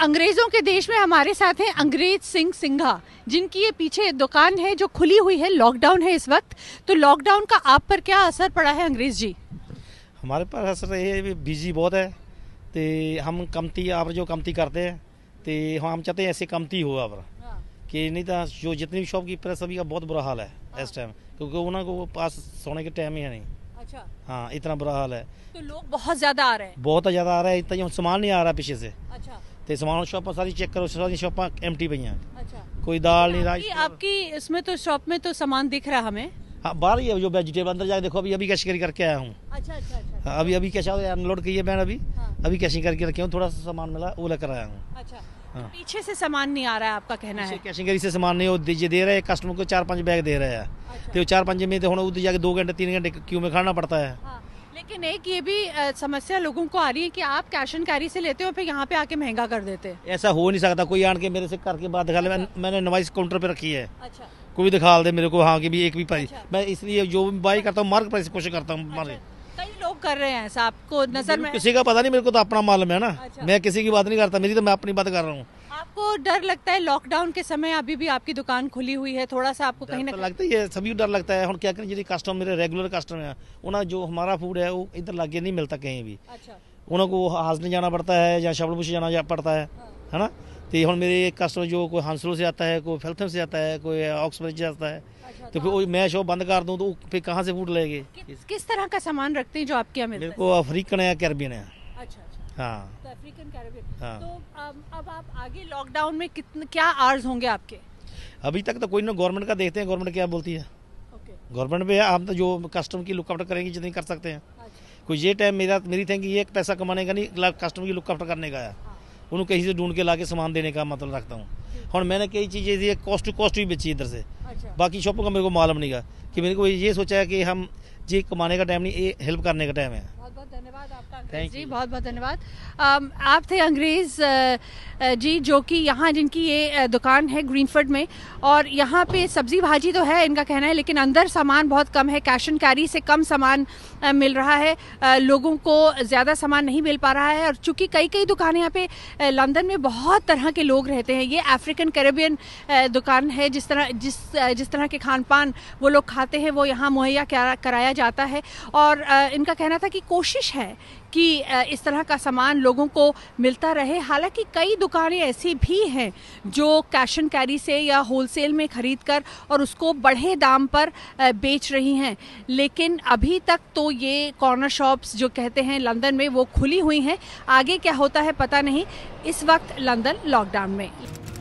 अंग्रेज़ों के देश में हमारे साथ हैं अंग्रेज सिंह सिंघा जिनकी ये पीछे दुकान है जो खुली हुई है लॉकडाउन है इस वक्त तो लॉकडाउन का आप पर क्या असर पड़ा है अंग्रेज जी हमारे पर असर ये है बिजी बहुत है तो हम कमती आप जो कमती करते हैं तो हम चाहते हैं ऐसे कमती हो आप हाँ। कि नहीं तो जो जितनी भी शॉपकीपर है सभी का बहुत बुरा हाल है हाँ। इस टाइम क्योंकि उन्होंने पास सोने के टाइम ही है नहीं अच्छा हाँ इतना बुरा हाल है तो लोग बहुत ज्यादा आ रहे हैं बहुत ज्यादा आ रहे हैं इतना सामान नहीं आ रहा पीछे से अच्छा तो ਤੇ ਸਮਾਨ सारी चेक करो सारी ਸਾਰੀ ਸ਼ਾਪਾਂ ਐਮਟੀ ਪਈਆਂ अच्छा कोई दाल नहीं राइस आपकी, इसमें तो शॉप में तो सामान दिख रहा हमें हाँ बाहर ही है जो वेजिटेबल अंदर जाके देखो अभी अभी करी करके आया हूँ अच्छा अच्छा अभी अभी कैश अनलोड की मैंने अभी अभी कैशिंग करके रखे हूँ थोड़ा सा सामान मिला वो लेकर आया हूँ हाँ। पीछे से सामान नहीं आ रहा है आपका कहना है कैशिंग से सामान नहीं वो दीजिए दे रहे हैं कस्टमर को चार पाँच बैग दे रहे हैं तो चार पाँच में तो हम उधर जाके दो घंटे तीन घंटे क्यों में खाना पड़ता है लेकिन एक ये भी समस्या लोगों को आ रही है कि आप कैश एंड कैरी से लेते हो फिर यहाँ पे आके महंगा कर देते हैं ऐसा हो नहीं सकता कोई आके मेरे से करके बात दिखा ले मैं, अच्छा। मैंने नवाइस काउंटर पे रखी है अच्छा कोई दिखा दे मेरे को हाँ की भी एक भी प्राइस अच्छा। मैं इसलिए जो भी बाई करता हूँ मार्क प्राइस कोशिश करता हूँ अच्छा। मार्क कई लोग कर रहे हैं ऐसा आपको नजर में किसी का पता नहीं मेरे को तो अपना मालूम है ना मैं किसी की बात नहीं करता मेरी तो मैं अपनी बात कर रहा हूँ आपको डर लगता है लॉकडाउन के समय अभी भी आपकी दुकान खुली हुई है थोड़ा सा आपको कहीं तो ना लगता है सभी डर लगता है हम क्या करें जी कस्टमर मेरे रेगुलर कस्टमर है उन्हें जो हमारा फूड है वो इधर लागे नहीं मिलता कहीं भी अच्छा हाज नहीं जाना पड़ता है या शबल शबलपुशी जाना पड़ता है हाँ। है ना तो हम मेरे कस्टमर जो कोई हांसलो से आता है कोई फेल्थम से आता है कोई ऑक्सफर्ड से आता है अच्छा, तो हाँ। फिर मैं शॉप बंद कर दूँ तो फिर कहाँ से फूड लेंगे किस तरह का सामान रखते हैं जो आपके यहाँ मिलता मेरे को अफ्रीकन है कैरबियन है अच्छा।, अच्छा। हाँ तो अफ्रीकन कैरेबियन हाँ। तो अब, आप आगे लॉकडाउन में कितने क्या आर्ज होंगे आपके अभी तक तो कोई ना गवर्नमेंट का देखते हैं गवर्नमेंट क्या बोलती है गवर्नमेंट में आप तो जो कस्टम की लुकआउट करेंगे जितनी कर सकते हैं अच्छा। कोई ये टाइम मेरा मेरी थिंग ये पैसा कमाने का नहीं कस्टम की लुकआउट करने का है हाँ। उन्हें कहीं से ढूंढ के ला के सामान देने का मतलब रखता हूँ और मैंने कई चीज़ें दी कॉस्ट टू कॉस्ट भी बेची इधर से अच्छा। बाकी शॉपों का मेरे को मालूम नहीं का कि मेरे को ये सोचा है कि हम ये कमाने का टाइम नहीं ये हेल्प करने का टाइम है धन्यवाद आपका जी बहुत बहुत धन्यवाद आप थे अंग्रेज जी जो कि यहाँ जिनकी ये दुकान है ग्रीनफर्ड में और यहाँ पे सब्ज़ी भाजी तो है इनका कहना है लेकिन अंदर सामान बहुत कम है कैश एंड कैरी से कम सामान मिल रहा है लोगों को ज़्यादा सामान नहीं मिल पा रहा है और चूँकि कई कई दुकानें यहाँ पे लंदन में बहुत तरह के लोग रहते हैं ये अफ्रीकन करेबियन दुकान है जिस तरह जिस जिस तरह के खान पान वो लोग खाते हैं वो यहाँ मुहैया कराया जाता है और इनका कहना था कि कोशिश है कि इस तरह का सामान लोगों को मिलता रहे हालांकि कई दुकानें ऐसी भी हैं जो कैश एंड कैरी से या होलसेल में खरीद कर और उसको बढ़े दाम पर बेच रही हैं लेकिन अभी तक तो ये कॉर्नर शॉप्स जो कहते हैं लंदन में वो खुली हुई हैं आगे क्या होता है पता नहीं इस वक्त लंदन लॉकडाउन में